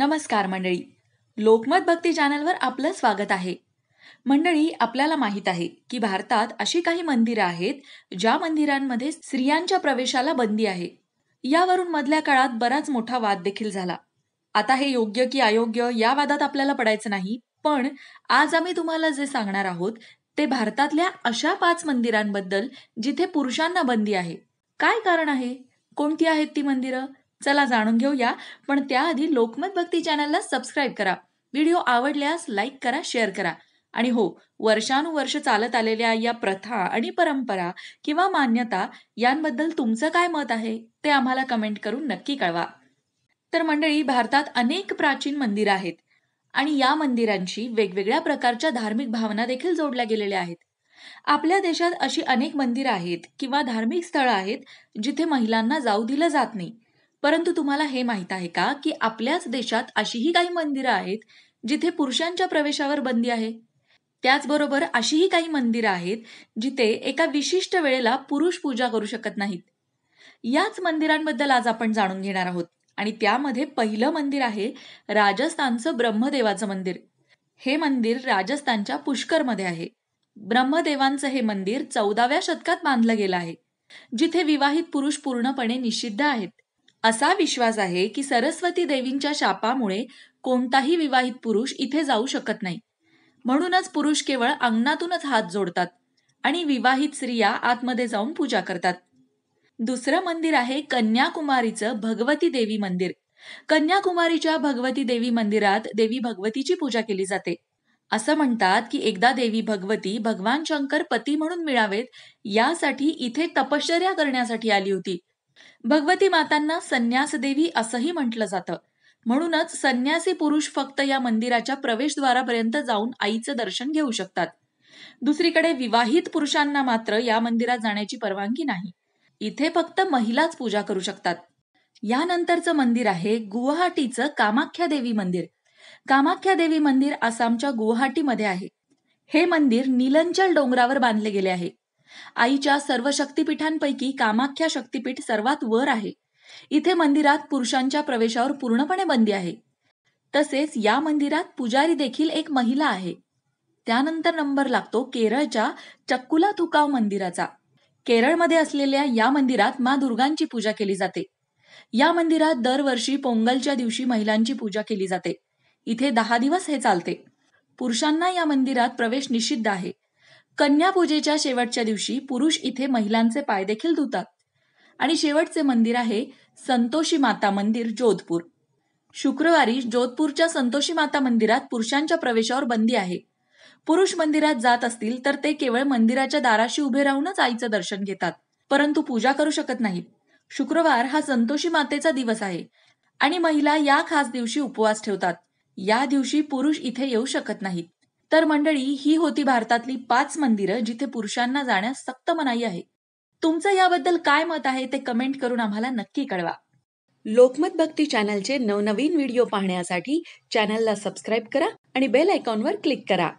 नमस्कार मंडळी लोकमत भक्ती चॅनलवर आपलं स्वागत आहे मंडळी आपल्याला माहीत आहे की भारतात अशी काही मंदिरं आहेत ज्या मंदिरांमध्ये स्त्रियांच्या प्रवेशाला बंदी आहे यावरून मधल्या काळात बराच मोठा वाद देखील झाला आता हे योग्य की अयोग्य या वादात आपल्याला पडायचं नाही पण आज आम्ही तुम्हाला जे सांगणार आहोत ते भारतातल्या अशा पाच मंदिरांबद्दल जिथे पुरुषांना बंदी आहे काय कारण आहे कोणती आहेत ती मंदिरं चला जाणून घेऊया पण त्याआधी लोकमत भक्ती चॅनलला सबस्क्राईब करा व्हिडिओ आवडल्यास लाईक करा शेअर करा आणि हो वर्षानुवर्ष चालत आलेल्या या प्रथा आणि परंपरा किंवा मान्यता यांबद्दल तुमचं काय मत आहे ते आम्हाला कमेंट करून नक्की कळवा तर मंडळी भारतात अनेक प्राचीन मंदिर आहेत आणि या मंदिरांशी वेगवेगळ्या प्रकारच्या धार्मिक भावना देखील जोडल्या गेलेल्या आहेत आपल्या देशात अशी अनेक मंदिरं आहेत किंवा धार्मिक स्थळं आहेत जिथे महिलांना जाऊ दिलं जात नाही परंतु तुम्हाला हे माहीत आहे का की आपल्याच देशात अशीही काही मंदिरं आहेत जिथे पुरुषांच्या प्रवेशावर बंदी आहे त्याचबरोबर अशीही काही मंदिरं आहेत जिथे एका विशिष्ट वेळेला पुरुष पूजा करू शकत नाहीत याच मंदिरांबद्दल आज आपण जाणून घेणार आहोत आणि त्यामध्ये पहिलं मंदिर आहे राजस्थानचं ब्रह्मदेवाचं मंदिर हे मंदिर राजस्थानच्या पुष्करमध्ये आहे ब्रह्मदेवांचं हे मंदिर चौदाव्या शतकात बांधलं गेलं आहे जिथे विवाहित पुरुष पूर्णपणे निषिद्ध आहेत असा विश्वास आहे की सरस्वती देवींच्या शापामुळे कोणताही विवाहित पुरुष इथे जाऊ शकत नाही म्हणूनच पुरुष केवळ अंगणातूनच हात जोडतात आणि विवाहित स्त्रिया आतमध्ये जाऊन पूजा करतात दुसरं मंदिर आहे कन्याकुमारीचं भगवती देवी मंदिर कन्याकुमारीच्या भगवती देवी मंदिरात देवी भगवतीची पूजा केली जाते असं म्हणतात की एकदा देवी भगवती भगवान शंकर पती म्हणून मिळावेत यासाठी इथे तपश्चर्या करण्यासाठी आली होती भगवती मातांना संन्यास देवी असंही म्हटलं जातं म्हणूनच संन्यासी पुरुष फक्त या मंदिराच्या प्रवेशद्वारापर्यंत जाऊन आईचं दर्शन घेऊ शकतात दुसरीकडे विवाहित पुरुषांना मात्र या मंदिरात जाण्याची परवानगी नाही इथे फक्त महिलाच पूजा करू शकतात यानंतरचं मंदिर आहे गुवाहाटीचं कामाख्या देवी मंदिर कामाख्या देवी मंदिर आसामच्या गुवाहाटीमध्ये आहे हे मंदिर नीलंचल डोंगरावर बांधले गेले आहे आईच्या सर्व शक्तीपीठांपैकी कामाख्या शक्तीपीठ सर्वात वर आहे इथे मंदिरात पुरुषांच्या प्रवेशावर पूर्णपणे बंदी आहे तसेच या मंदिरात पुजारी देखील एक महिला आहे त्यानंतर नंबर लागतो केरळच्या चक्कुला तुकाव मंदिराचा केरळमध्ये असलेल्या या मंदिरात मा दुर्गांची पूजा केली जाते या मंदिरात दरवर्षी पोंगलच्या दिवशी महिलांची पूजा केली जाते इथे दहा दिवस हे चालते पुरुषांना या मंदिरात प्रवेश निषिद्ध आहे कन्यापूजेच्या शेवटच्या दिवशी पुरुष इथे महिलांचे पाय देखील धुतात आणि शेवटचे मंदिर आहे संतोषी माता मंदिर जोधपूर शुक्रवारी जोधपूरच्या संतोषी माता मंदिरात पुरुषांच्या प्रवेशावर बंदी आहे पुरुष मंदिरात जात असतील तर ते केवळ मंदिराच्या दाराशी उभे राहूनच आईचं दर्शन घेतात परंतु पूजा करू शकत नाहीत शुक्रवार हा संतोषी मातेचा दिवस आहे आणि महिला या खास दिवशी उपवास ठेवतात या दिवशी पुरुष इथे येऊ शकत नाहीत तर मंडळी ही होती भारतातली पाच मंदिरं जिथे पुरुषांना जाण्यास सक्त मनाई आहे तुमचं याबद्दल काय मत आहे ते कमेंट करून आम्हाला नक्की कळवा लोकमत भक्ती चॅनलचे नवनवीन व्हिडिओ पाहण्यासाठी चॅनलला सबस्क्राईब करा आणि बेल आयकॉनवर क्लिक करा